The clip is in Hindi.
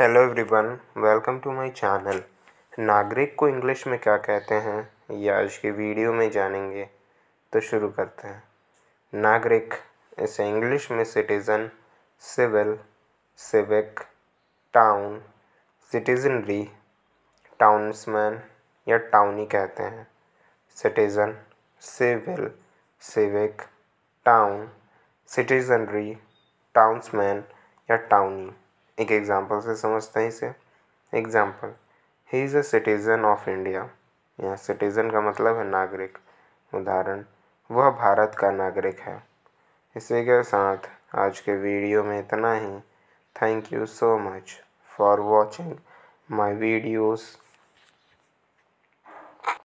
hello everyone welcome to my channel नागरिक को इंग्लिश में क्या कहते हैं ये आज की वीडियो में जानेंगे तो शुरू करते हैं नागरिक इसे इंग्लिश में citizen civil civic town citizenry townsman या टाउनी कहते हैं citizen civil civic town citizenry townsman या टाउनी एक एग्ज़ाम्पल से समझते हैं इसे example he is a citizen of India यहाँ सिटीज़न का मतलब है नागरिक उदाहरण वह भारत का नागरिक है इसी के साथ आज के वीडियो में इतना ही thank you so much for watching my videos